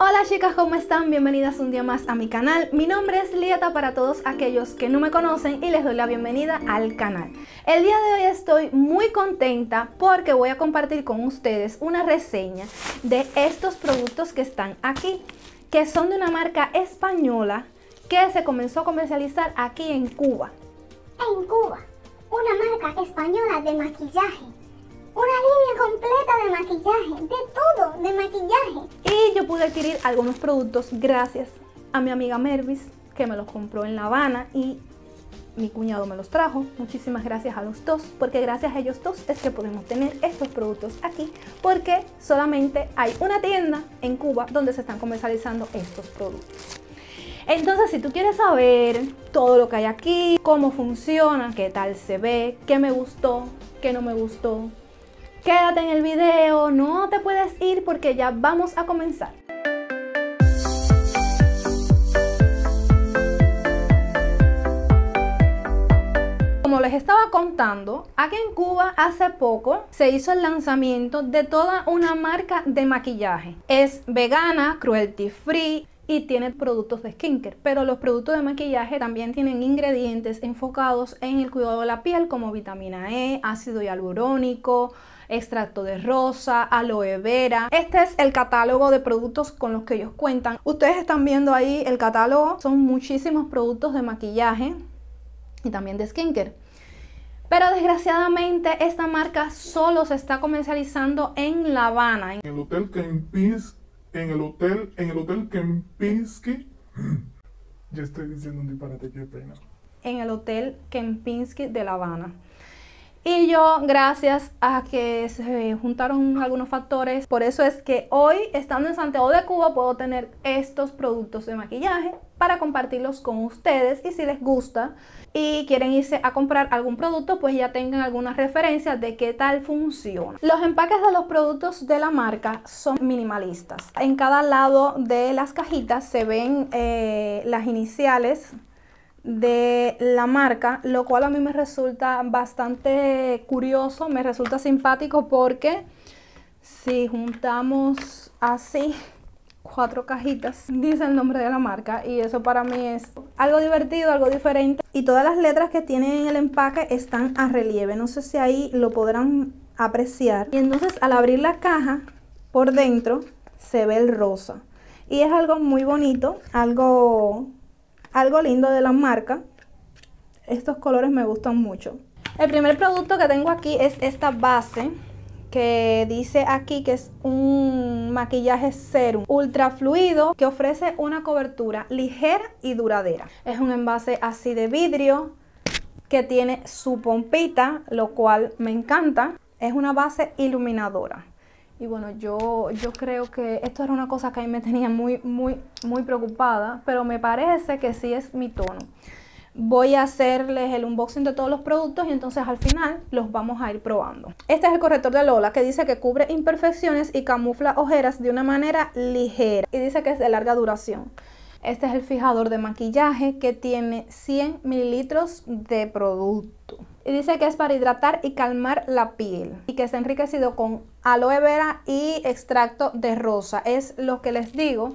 Hola chicas, ¿cómo están? Bienvenidas un día más a mi canal. Mi nombre es Lieta para todos aquellos que no me conocen y les doy la bienvenida al canal. El día de hoy estoy muy contenta porque voy a compartir con ustedes una reseña de estos productos que están aquí, que son de una marca española que se comenzó a comercializar aquí en Cuba. En Cuba, una marca española de maquillaje una línea completa de maquillaje, de todo, de maquillaje. Y yo pude adquirir algunos productos gracias a mi amiga Mervis, que me los compró en La Habana y mi cuñado me los trajo. Muchísimas gracias a los dos, porque gracias a ellos dos es que podemos tener estos productos aquí, porque solamente hay una tienda en Cuba donde se están comercializando estos productos. Entonces, si tú quieres saber todo lo que hay aquí, cómo funciona, qué tal se ve, qué me gustó, qué no me gustó, quédate en el video, no te puedes ir porque ya vamos a comenzar. Como les estaba contando, aquí en Cuba hace poco se hizo el lanzamiento de toda una marca de maquillaje. Es vegana, cruelty free, y tiene productos de skincare, pero los productos de maquillaje también tienen ingredientes enfocados en el cuidado de la piel como vitamina E, ácido hialurónico, extracto de rosa, aloe vera. Este es el catálogo de productos con los que ellos cuentan. Ustedes están viendo ahí el catálogo. Son muchísimos productos de maquillaje y también de skincare. Pero desgraciadamente esta marca solo se está comercializando en La Habana. En el hotel Kempinski, en el hotel, en el hotel Kempinski. ya estoy diciendo un disparate que pena. En el hotel Kempinski de La Habana. Y yo, gracias a que se juntaron algunos factores, por eso es que hoy, estando en Santiago de Cuba, puedo tener estos productos de maquillaje para compartirlos con ustedes y si les gusta y quieren irse a comprar algún producto, pues ya tengan algunas referencias de qué tal funciona. Los empaques de los productos de la marca son minimalistas. En cada lado de las cajitas se ven eh, las iniciales de la marca, lo cual a mí me resulta bastante curioso, me resulta simpático porque si juntamos así cuatro cajitas, dice el nombre de la marca y eso para mí es algo divertido, algo diferente. Y todas las letras que tienen en el empaque están a relieve, no sé si ahí lo podrán apreciar. Y entonces al abrir la caja, por dentro se ve el rosa. Y es algo muy bonito, algo algo lindo de la marca. Estos colores me gustan mucho. El primer producto que tengo aquí es esta base que dice aquí que es un maquillaje serum ultra fluido que ofrece una cobertura ligera y duradera. Es un envase así de vidrio que tiene su pompita, lo cual me encanta. Es una base iluminadora. Y bueno, yo, yo creo que esto era una cosa que a mí me tenía muy, muy, muy preocupada, pero me parece que sí es mi tono. Voy a hacerles el unboxing de todos los productos y entonces al final los vamos a ir probando. Este es el corrector de Lola que dice que cubre imperfecciones y camufla ojeras de una manera ligera y dice que es de larga duración. Este es el fijador de maquillaje que tiene 100 mililitros de producto y dice que es para hidratar y calmar la piel y que está enriquecido con aloe vera y extracto de rosa. Es lo que les digo,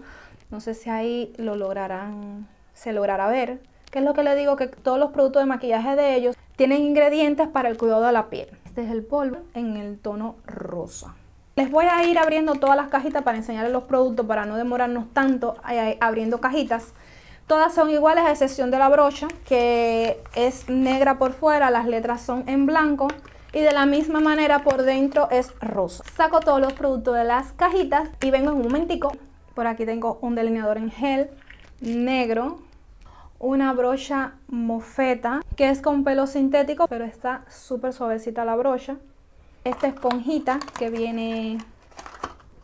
no sé si ahí lo lograrán, se logrará ver, que es lo que les digo que todos los productos de maquillaje de ellos tienen ingredientes para el cuidado de la piel. Este es el polvo en el tono rosa. Les voy a ir abriendo todas las cajitas para enseñarles los productos para no demorarnos tanto eh, abriendo cajitas. Todas son iguales a excepción de la brocha, que es negra por fuera, las letras son en blanco y de la misma manera por dentro es rosa. Saco todos los productos de las cajitas y vengo en un momentico. Por aquí tengo un delineador en gel negro, una brocha mofeta que es con pelo sintético, pero está súper suavecita la brocha. Esta esponjita que viene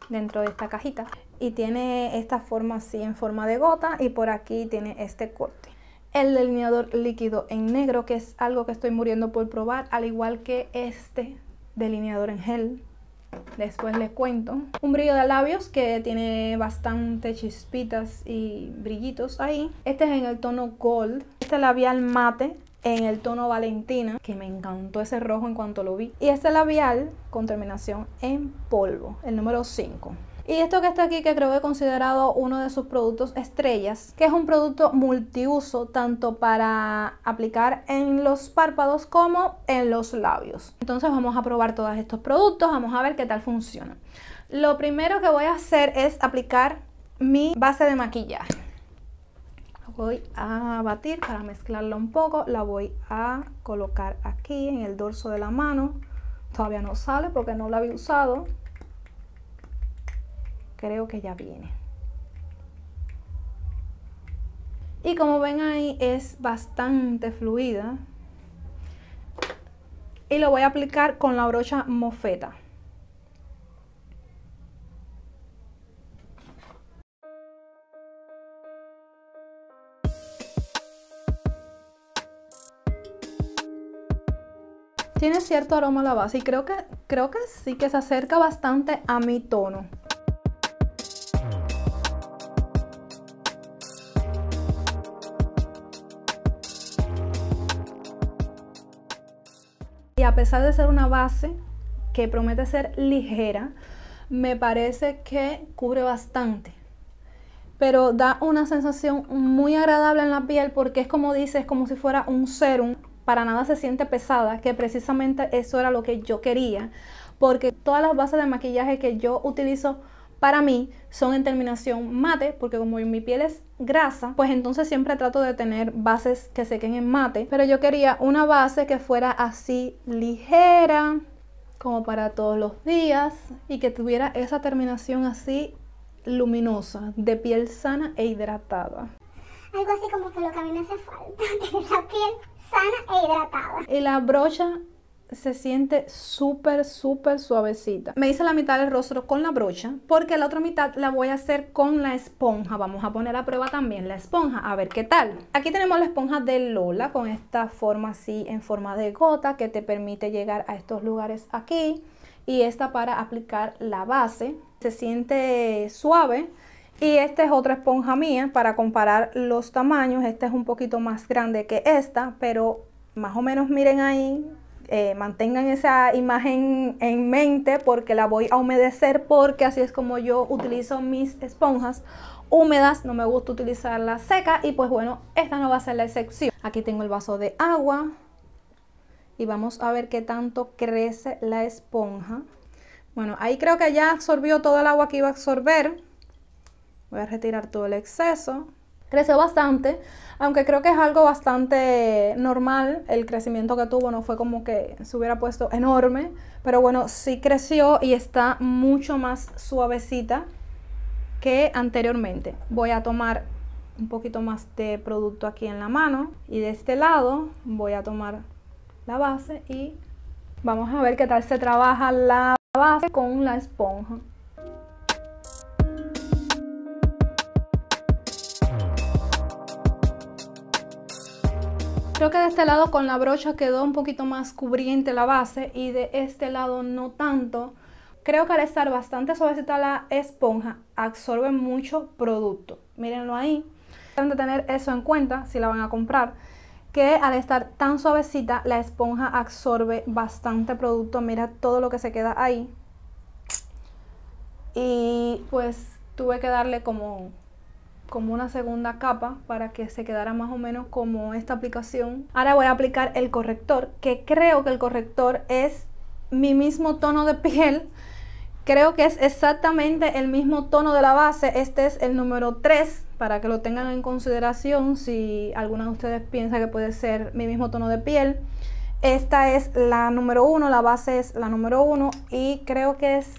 dentro de esta cajita y tiene esta forma así en forma de gota y por aquí tiene este corte. El delineador líquido en negro, que es algo que estoy muriendo por probar, al igual que este delineador en gel. Después les cuento. Un brillo de labios que tiene bastante chispitas y brillitos ahí. Este es en el tono gold. Este labial mate en el tono Valentina, que me encantó ese rojo en cuanto lo vi. Y este labial con terminación en polvo, el número 5. Y esto que está aquí, que creo que he considerado uno de sus productos estrellas, que es un producto multiuso tanto para aplicar en los párpados como en los labios. Entonces vamos a probar todos estos productos, vamos a ver qué tal funciona. Lo primero que voy a hacer es aplicar mi base de maquillaje. voy a batir para mezclarlo un poco, la voy a colocar aquí en el dorso de la mano. Todavía no sale porque no la había usado creo que ya viene. Y como ven ahí es bastante fluida. Y lo voy a aplicar con la brocha mofeta. Tiene cierto aroma a la base y creo que, creo que sí que se acerca bastante a mi tono. a pesar de ser una base que promete ser ligera, me parece que cubre bastante. Pero da una sensación muy agradable en la piel porque es como dices, como si fuera un serum. Para nada se siente pesada, que precisamente eso era lo que yo quería. Porque todas las bases de maquillaje que yo utilizo para mí son en terminación mate, porque como mi piel es grasa, pues entonces siempre trato de tener bases que sequen en mate, pero yo quería una base que fuera así ligera, como para todos los días, y que tuviera esa terminación así luminosa, de piel sana e hidratada. Algo así como que lo que a mí me hace falta, tener la piel sana e hidratada. Y la brocha se siente súper, súper suavecita. Me hice la mitad del rostro con la brocha porque la otra mitad la voy a hacer con la esponja. Vamos a poner a prueba también la esponja, a ver qué tal. Aquí tenemos la esponja de Lola con esta forma así en forma de gota que te permite llegar a estos lugares aquí. Y esta para aplicar la base. Se siente suave. Y esta es otra esponja mía para comparar los tamaños. Esta es un poquito más grande que esta, pero más o menos miren ahí eh, mantengan esa imagen en mente porque la voy a humedecer porque así es como yo utilizo mis esponjas húmedas, no me gusta utilizarla seca y pues bueno, esta no va a ser la excepción. Aquí tengo el vaso de agua y vamos a ver qué tanto crece la esponja. Bueno, ahí creo que ya absorbió todo el agua que iba a absorber. Voy a retirar todo el exceso. Creció bastante, aunque creo que es algo bastante normal. El crecimiento que tuvo no fue como que se hubiera puesto enorme, pero bueno, sí creció y está mucho más suavecita que anteriormente. Voy a tomar un poquito más de producto aquí en la mano y de este lado voy a tomar la base y vamos a ver qué tal se trabaja la base con la esponja. Creo que de este lado con la brocha quedó un poquito más cubriente la base y de este lado no tanto. Creo que al estar bastante suavecita la esponja absorbe mucho producto. Mírenlo ahí. Tienen que tener eso en cuenta si la van a comprar. Que al estar tan suavecita la esponja absorbe bastante producto. Mira todo lo que se queda ahí. Y pues tuve que darle como como una segunda capa para que se quedara más o menos como esta aplicación. Ahora voy a aplicar el corrector, que creo que el corrector es mi mismo tono de piel. Creo que es exactamente el mismo tono de la base. Este es el número 3 para que lo tengan en consideración si alguna de ustedes piensa que puede ser mi mismo tono de piel. Esta es la número 1, la base es la número 1 y creo que es,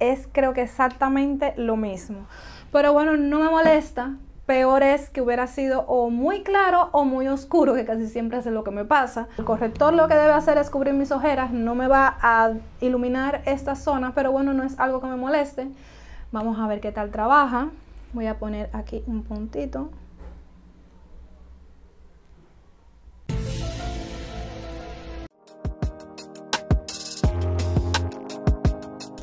es creo que exactamente lo mismo. Pero bueno, no me molesta. Peor es que hubiera sido o muy claro o muy oscuro, que casi siempre es lo que me pasa. El corrector lo que debe hacer es cubrir mis ojeras, no me va a iluminar esta zona, pero bueno, no es algo que me moleste. Vamos a ver qué tal trabaja. Voy a poner aquí un puntito.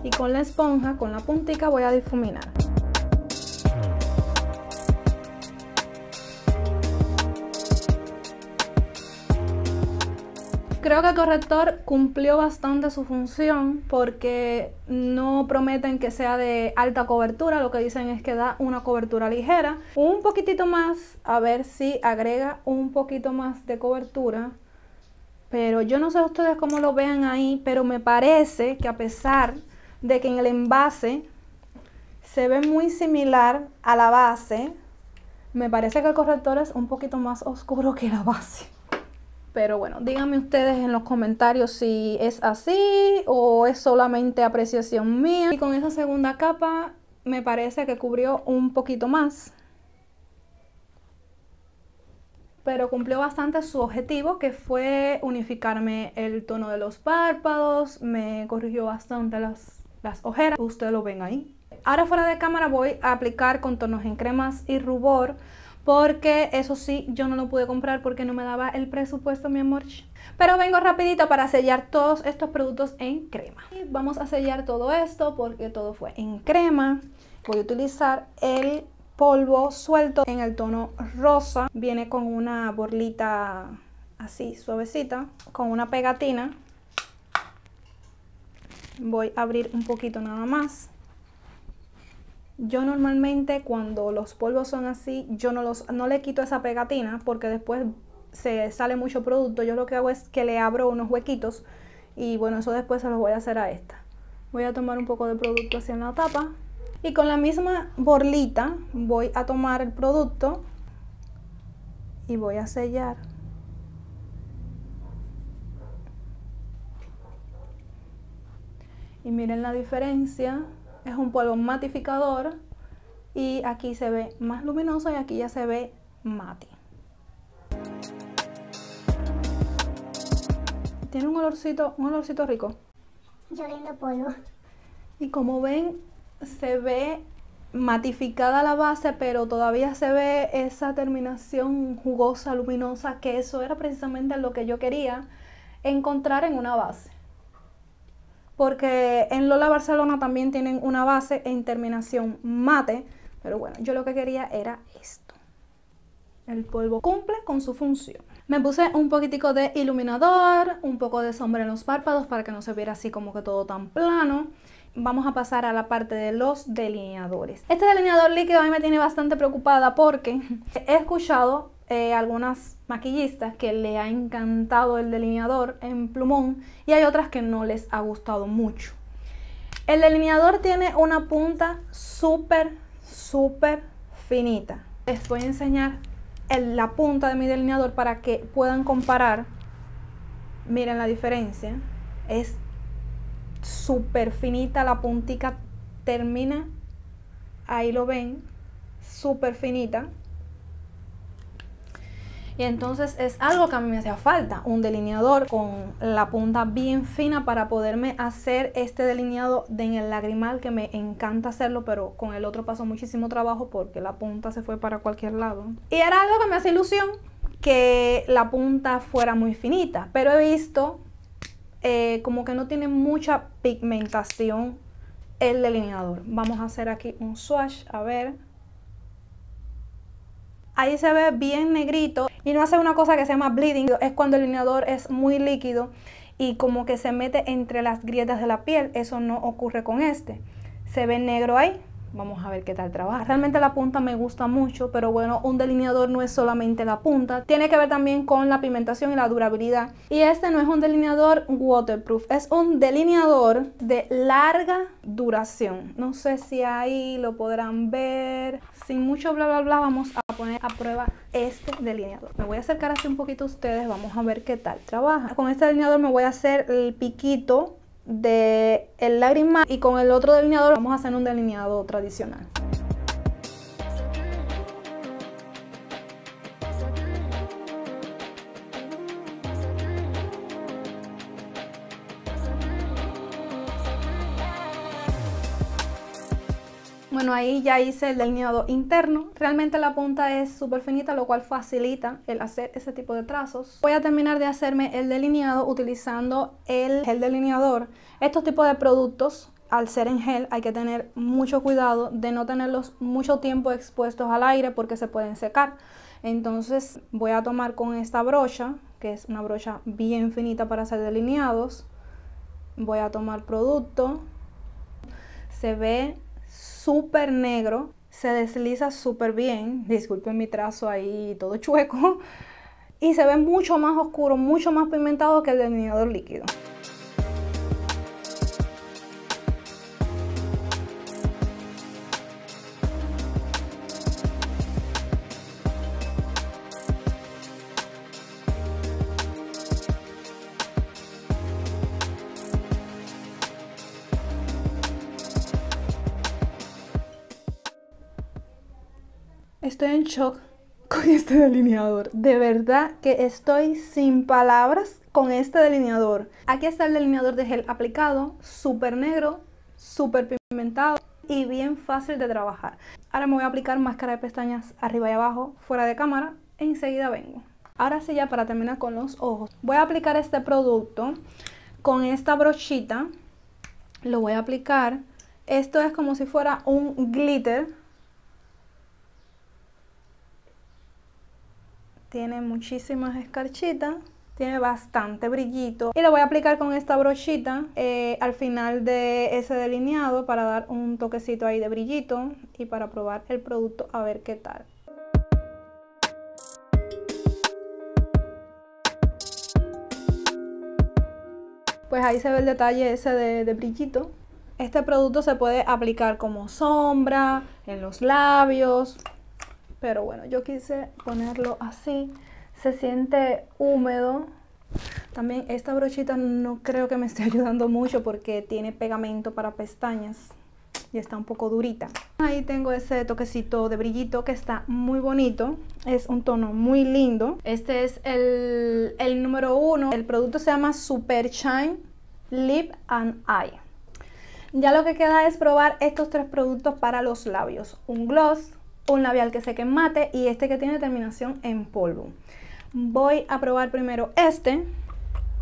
y con la esponja, con la puntica voy a difuminar. Creo que el corrector cumplió bastante su función porque no prometen que sea de alta cobertura, lo que dicen es que da una cobertura ligera, un poquitito más, a ver si agrega un poquito más de cobertura. Pero yo no sé ustedes cómo lo vean ahí, pero me parece que a pesar de que en el envase se ve muy similar a la base, me parece que el corrector es un poquito más oscuro que la base. Pero bueno, díganme ustedes en los comentarios si es así o es solamente apreciación mía. Y con esa segunda capa me parece que cubrió un poquito más. Pero cumplió bastante su objetivo, que fue unificarme el tono de los párpados, me corrigió bastante las, las ojeras. Ustedes lo ven ahí. Ahora fuera de cámara voy a aplicar contornos en cremas y rubor porque eso sí, yo no lo pude comprar porque no me daba el presupuesto, mi amor. Pero vengo rapidito para sellar todos estos productos en crema. vamos a sellar todo esto porque todo fue en crema. Voy a utilizar el polvo suelto en el tono rosa. Viene con una borlita así suavecita, con una pegatina. Voy a abrir un poquito nada más yo normalmente cuando los polvos son así, yo no, los, no le quito esa pegatina porque después se sale mucho producto. Yo lo que hago es que le abro unos huequitos y bueno, eso después se los voy a hacer a esta. Voy a tomar un poco de producto así en la tapa y con la misma borlita voy a tomar el producto y voy a sellar. Y miren la diferencia es un polvo matificador y aquí se ve más luminoso y aquí ya se ve mate. Tiene un olorcito, un olorcito rico. Yo lindo polvo. Y como ven, se ve matificada la base, pero todavía se ve esa terminación jugosa, luminosa, que eso era precisamente lo que yo quería encontrar en una base porque en Lola Barcelona también tienen una base en terminación mate, pero bueno, yo lo que quería era esto. El polvo cumple con su función. Me puse un poquitico de iluminador, un poco de sombra en los párpados para que no se viera así como que todo tan plano vamos a pasar a la parte de los delineadores. Este delineador líquido a mí me tiene bastante preocupada porque he escuchado eh, algunas maquillistas que le ha encantado el delineador en plumón y hay otras que no les ha gustado mucho. El delineador tiene una punta súper, súper finita. Les voy a enseñar la punta de mi delineador para que puedan comparar. Miren la diferencia. Es súper finita, la puntita termina, ahí lo ven, súper finita. Y entonces es algo que a mí me hacía falta, un delineador con la punta bien fina para poderme hacer este delineado de en el lagrimal que me encanta hacerlo, pero con el otro pasó muchísimo trabajo porque la punta se fue para cualquier lado. Y era algo que me hace ilusión que la punta fuera muy finita, pero he visto eh, como que no tiene mucha pigmentación el delineador. Vamos a hacer aquí un swatch, a ver ahí se ve bien negrito y no hace una cosa que se llama bleeding, es cuando el lineador es muy líquido y como que se mete entre las grietas de la piel, eso no ocurre con este. Se ve negro ahí, Vamos a ver qué tal trabaja. Realmente la punta me gusta mucho, pero bueno, un delineador no es solamente la punta. Tiene que ver también con la pigmentación y la durabilidad. Y este no es un delineador waterproof, es un delineador de larga duración. No sé si ahí lo podrán ver. Sin mucho bla bla bla, vamos a poner a prueba este delineador. Me voy a acercar así un poquito a ustedes, vamos a ver qué tal trabaja. Con este delineador me voy a hacer el piquito de el lágrima y con el otro delineador vamos a hacer un delineado tradicional. bueno, ahí ya hice el delineado interno. Realmente la punta es súper finita, lo cual facilita el hacer ese tipo de trazos. Voy a terminar de hacerme el delineado utilizando el gel delineador. Estos tipos de productos al ser en gel hay que tener mucho cuidado de no tenerlos mucho tiempo expuestos al aire porque se pueden secar. Entonces voy a tomar con esta brocha, que es una brocha bien finita para hacer delineados. Voy a tomar producto. Se ve súper negro, se desliza súper bien, disculpen mi trazo ahí todo chueco, y se ve mucho más oscuro, mucho más pigmentado que el delineador líquido. shock con este delineador. De verdad que estoy sin palabras con este delineador. Aquí está el delineador de gel aplicado, súper negro, súper pigmentado y bien fácil de trabajar. Ahora me voy a aplicar máscara de pestañas arriba y abajo, fuera de cámara, enseguida vengo. Ahora sí ya para terminar con los ojos. Voy a aplicar este producto con esta brochita. Lo voy a aplicar. Esto es como si fuera un glitter Tiene muchísimas escarchitas. Tiene bastante brillito. Y lo voy a aplicar con esta brochita eh, al final de ese delineado para dar un toquecito ahí de brillito y para probar el producto a ver qué tal. pues ahí se ve el detalle ese de, de, brillito. Este producto se puede aplicar como sombra, en los labios, pero bueno, yo quise ponerlo así. Se siente húmedo. También esta brochita no creo que me esté ayudando mucho porque tiene pegamento para pestañas y está un poco durita. Ahí tengo ese toquecito de brillito que está muy bonito. Es un tono muy lindo. Este es el, el número uno. El producto se llama Super Shine Lip and Eye. Ya lo que queda es probar estos tres productos para los labios. Un gloss, un labial que seque en mate y este que tiene terminación en polvo. Voy a probar primero este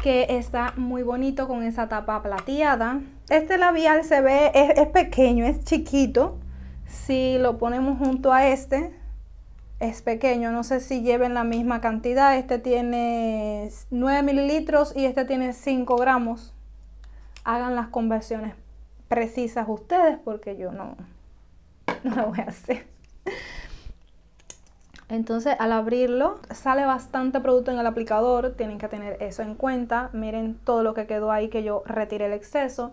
que está muy bonito con esa tapa plateada. Este labial se ve, es, pequeño, es chiquito. Si lo ponemos junto a este, es pequeño. No sé si lleven la misma cantidad. Este tiene 9 mililitros y este tiene 5 gramos. Hagan las conversiones precisas ustedes porque yo no, no lo voy a hacer. Entonces al abrirlo sale bastante producto en el aplicador, tienen que tener eso en cuenta. Miren todo lo que quedó ahí que yo retiré el exceso.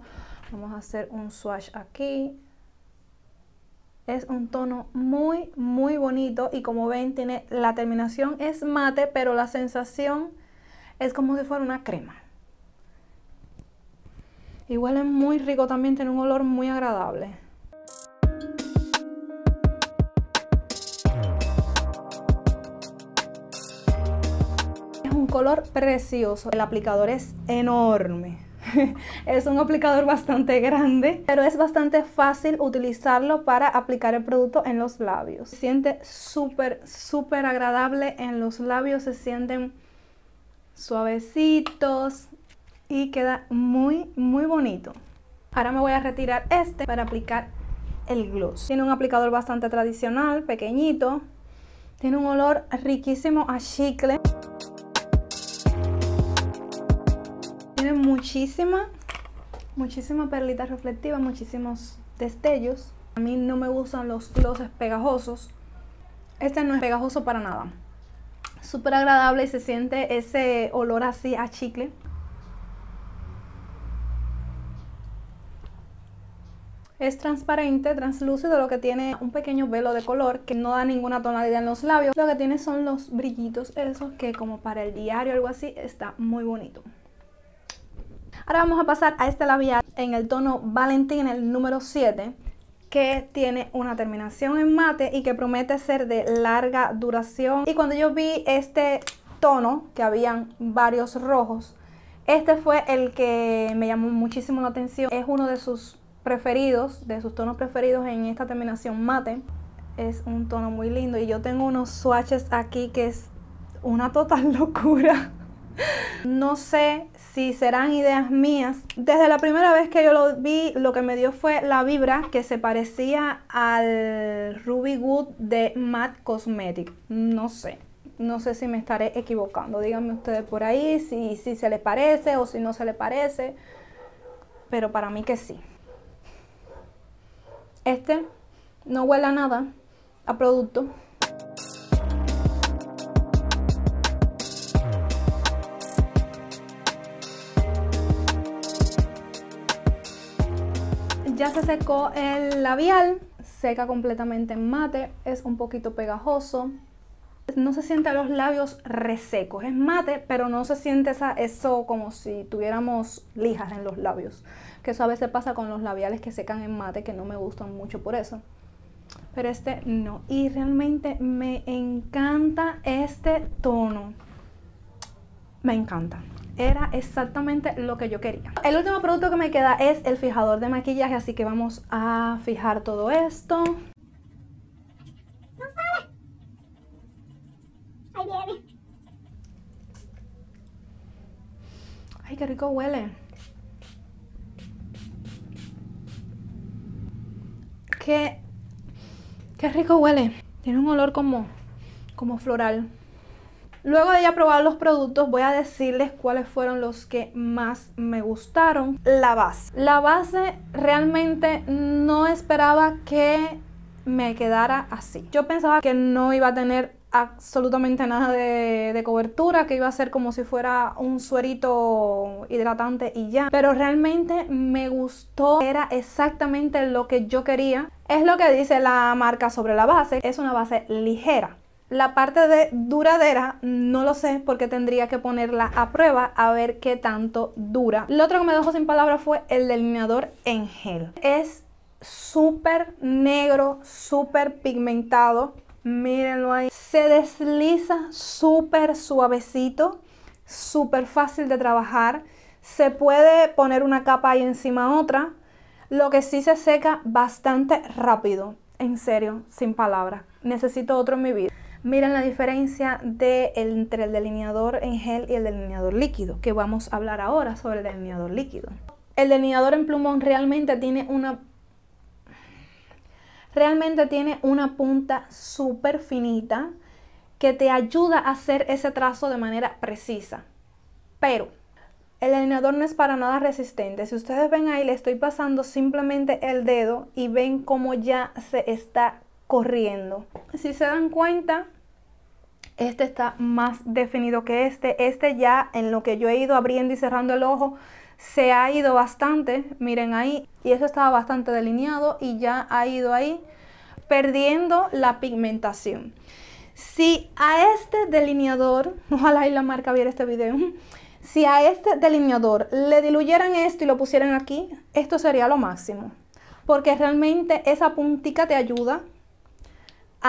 Vamos a hacer un swatch aquí. Es un tono muy, muy bonito y como ven tiene la terminación es mate, pero la sensación es como si fuera una crema. Igual es muy rico también, tiene un olor muy agradable. color precioso. El aplicador es enorme. es un aplicador bastante grande, pero es bastante fácil utilizarlo para aplicar el producto en los labios. Se siente súper, súper agradable en los labios, se sienten suavecitos y queda muy, muy bonito. Ahora me voy a retirar este para aplicar el gloss. Tiene un aplicador bastante tradicional, pequeñito. Tiene un olor riquísimo a chicle. muchísima, muchísima perlita reflectiva, muchísimos destellos. A mí no me gustan los glosses pegajosos. Este no es pegajoso para nada. Súper agradable y se siente ese olor así a chicle. Es transparente, translúcido, lo que tiene un pequeño velo de color que no da ninguna tonalidad en los labios. Lo que tiene son los brillitos esos que como para el diario o algo así está muy bonito. Ahora vamos a pasar a este labial en el tono Valentín, el número 7 que tiene una terminación en mate y que promete ser de larga duración. Y cuando yo vi este tono, que habían varios rojos, este fue el que me llamó muchísimo la atención. Es uno de sus preferidos, de sus tonos preferidos en esta terminación mate. Es un tono muy lindo y yo tengo unos swatches aquí que es una total locura. No sé si serán ideas mías. Desde la primera vez que yo lo vi, lo que me dio fue la vibra que se parecía al Ruby Wood de Matte Cosmetic. No sé, no sé si me estaré equivocando. Díganme ustedes por ahí si, si se les parece o si no se les parece. Pero para mí que sí. Este no huele a nada, a producto. Ya se secó el labial, seca completamente en mate, es un poquito pegajoso. No se siente a los labios resecos, es mate, pero no se siente esa, eso como si tuviéramos lijas en los labios. Que eso a veces pasa con los labiales que secan en mate, que no me gustan mucho por eso. Pero este no. Y realmente me encanta este tono. Me encanta era exactamente lo que yo quería. El último producto que me queda es el fijador de maquillaje, así que vamos a fijar todo esto. Ay, qué rico huele. Qué, rico huele. Tiene un olor como, como floral. Luego de ya probar los productos, voy a decirles cuáles fueron los que más me gustaron. La base. La base realmente no esperaba que me quedara así. Yo pensaba que no iba a tener absolutamente nada de, cobertura, que iba a ser como si fuera un suerito hidratante y ya. Pero realmente me gustó, era exactamente lo que yo quería. Es lo que dice la marca sobre la base, es una base ligera. La parte de duradera no lo sé porque tendría que ponerla a prueba a ver qué tanto dura. Lo otro que me dejó sin palabras fue el delineador en gel. Es súper negro, súper pigmentado. Mírenlo ahí. Se desliza súper suavecito, súper fácil de trabajar. Se puede poner una capa ahí encima otra. Lo que sí se seca bastante rápido. En serio, sin palabras. Necesito otro en mi vida. Miren la diferencia de, entre el delineador en gel y el delineador líquido, que vamos a hablar ahora sobre el delineador líquido. El delineador en plumón realmente tiene una realmente tiene una punta súper finita que te ayuda a hacer ese trazo de manera precisa. Pero el delineador no es para nada resistente. Si ustedes ven ahí, le estoy pasando simplemente el dedo y ven cómo ya se está corriendo. Si se dan cuenta, este está más definido que este. Este ya en lo que yo he ido abriendo y cerrando el ojo se ha ido bastante. Miren ahí. Y eso estaba bastante delineado y ya ha ido ahí perdiendo la pigmentación. Si a este delineador, ojalá y la marca viera este video, si a este delineador le diluyeran esto y lo pusieran aquí, esto sería lo máximo. Porque realmente esa puntica te ayuda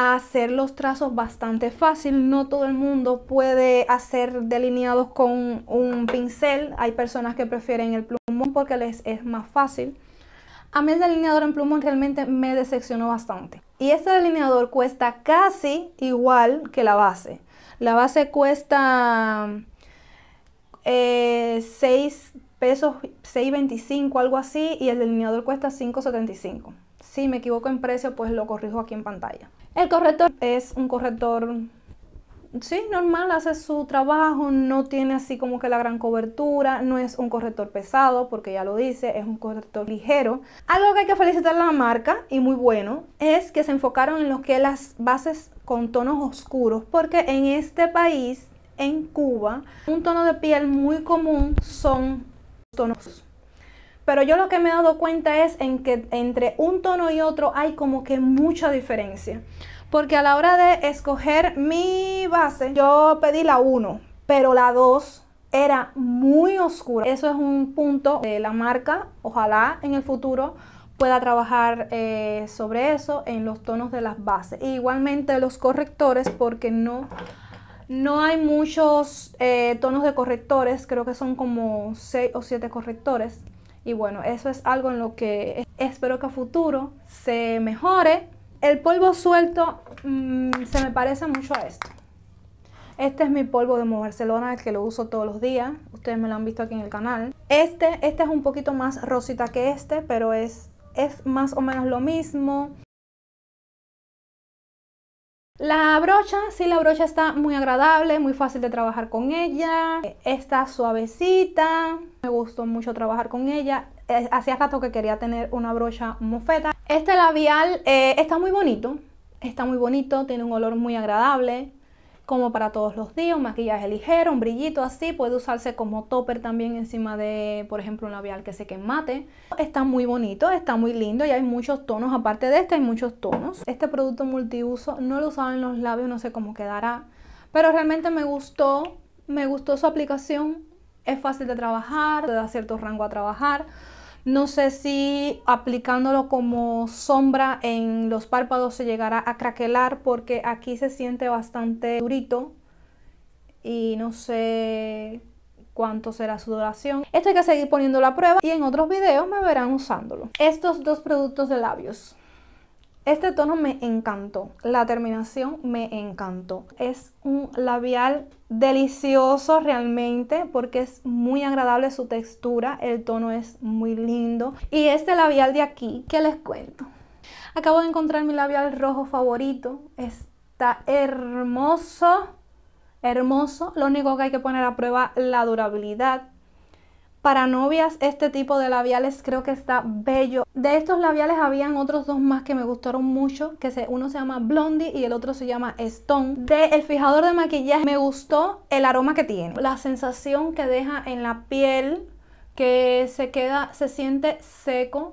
hacer los trazos bastante fácil. No todo el mundo puede hacer delineados con un pincel. Hay personas que prefieren el plumón porque les es más fácil. A mí el delineador en plumón realmente me decepcionó bastante. Y este delineador cuesta casi igual que la base. La base cuesta 6 eh, pesos, 6.25, algo así, y el delineador cuesta 5.75. Si me equivoco en precio, pues lo corrijo aquí en pantalla. El corrector es un corrector, sí, normal, hace su trabajo, no tiene así como que la gran cobertura, no es un corrector pesado, porque ya lo dice, es un corrector ligero. Algo que hay que felicitar a la marca, y muy bueno, es que se enfocaron en lo que las bases con tonos oscuros, porque en este país, en Cuba, un tono de piel muy común son tonos pero yo lo que me he dado cuenta es en que entre un tono y otro hay como que mucha diferencia. Porque a la hora de escoger mi base, yo pedí la 1, pero la 2 era muy oscura. Eso es un punto de la marca. Ojalá en el futuro pueda trabajar eh, sobre eso en los tonos de las bases. E igualmente los correctores porque no no hay muchos eh, tonos de correctores, creo que son como 6 o 7 correctores. Y bueno, eso es algo en lo que espero que a futuro se mejore. El polvo suelto mm, se me parece mucho a esto. Este es mi polvo de Barcelona, el que lo uso todos los días. Ustedes me lo han visto aquí en el canal. Este, este es un poquito más rosita que este, pero es, es más o menos lo mismo. La brocha, sí, la brocha está muy agradable, muy fácil de trabajar con ella. Está suavecita, me gustó mucho trabajar con ella. Eh, hacía rato que quería tener una brocha mofeta. Este labial eh, está muy bonito, está muy bonito, tiene un olor muy agradable como para todos los días, maquillaje ligero, un brillito así, puede usarse como topper también encima de, por ejemplo, un labial que se que mate. Está muy bonito, está muy lindo y hay muchos tonos, aparte de este hay muchos tonos. Este producto multiuso no lo usaba en los labios, no sé cómo quedará, pero realmente me gustó, me gustó su aplicación, es fácil de trabajar, te da cierto rango a trabajar. No sé si aplicándolo como sombra en los párpados se llegará a craquelar porque aquí se siente bastante durito y no sé cuánto será su duración. Esto hay que seguir poniéndolo a prueba y en otros videos me verán usándolo. Estos dos productos de labios. Este tono me encantó, la terminación me encantó. Es un labial delicioso realmente porque es muy agradable su textura, el tono es muy lindo. Y este labial de aquí, ¿qué les cuento? Acabo de encontrar mi labial rojo favorito, está hermoso, hermoso. Lo único que hay que poner a prueba la durabilidad para novias, este tipo de labiales creo que está bello. De estos labiales habían otros dos más que me gustaron mucho, que uno se llama Blondie y el otro se llama Stone. De el fijador de maquillaje me gustó el aroma que tiene, la sensación que deja en la piel, que se queda, se siente seco.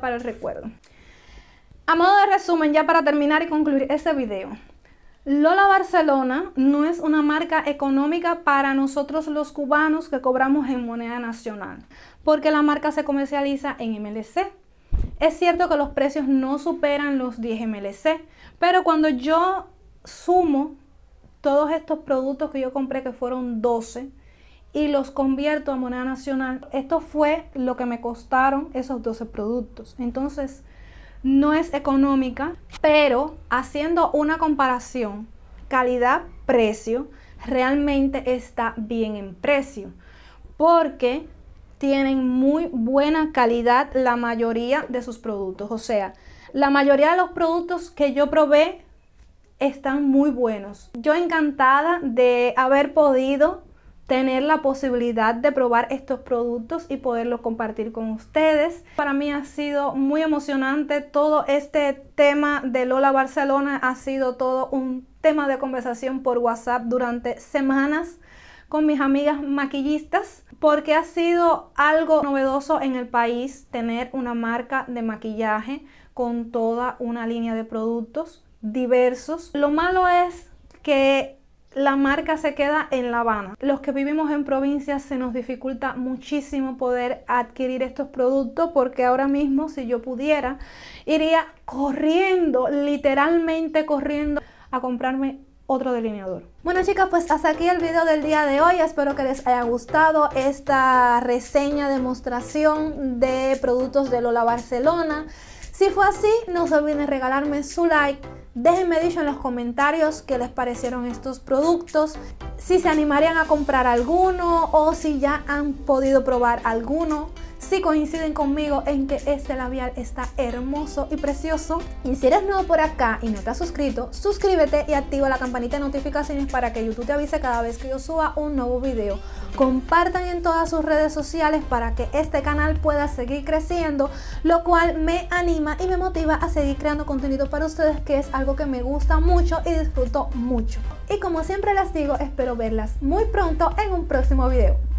para el recuerdo. A modo de resumen, ya para terminar y concluir este video, Lola Barcelona no es una marca económica para nosotros los cubanos que cobramos en moneda nacional, porque la marca se comercializa en MLC. Es cierto que los precios no superan los 10 MLC, pero cuando yo sumo todos estos productos que yo compré, que fueron 12, y los convierto a moneda nacional. Esto fue lo que me costaron esos 12 productos. Entonces, no es económica, pero haciendo una comparación calidad-precio, realmente está bien en precio, porque tienen muy buena calidad la mayoría de sus productos. O sea, la mayoría de los productos que yo probé están muy buenos. Yo encantada de haber podido tener la posibilidad de probar estos productos y poderlos compartir con ustedes. Para mí ha sido muy emocionante todo este tema de Lola Barcelona, ha sido todo un tema de conversación por WhatsApp durante semanas con mis amigas maquillistas porque ha sido algo novedoso en el país tener una marca de maquillaje con toda una línea de productos diversos. Lo malo es que la marca se queda en La Habana. Los que vivimos en provincias se nos dificulta muchísimo poder adquirir estos productos porque ahora mismo si yo pudiera iría corriendo, literalmente corriendo a comprarme otro delineador. Bueno chicas, pues hasta aquí el video del día de hoy. Espero que les haya gustado esta reseña, demostración de productos de Lola Barcelona. Si fue así, no se olviden regalarme su like. Déjenme dicho en los comentarios qué les parecieron estos productos, si se animarían a comprar alguno o si ya han podido probar alguno si coinciden conmigo en que este labial está hermoso y precioso. Y si eres nuevo por acá y no te has suscrito, suscríbete y activa la campanita de notificaciones para que YouTube te avise cada vez que yo suba un nuevo video. Compartan en todas sus redes sociales para que este canal pueda seguir creciendo, lo cual me anima y me motiva a seguir creando contenido para ustedes, que es algo que me gusta mucho y disfruto mucho. Y como siempre les digo, espero verlas muy pronto en un próximo video.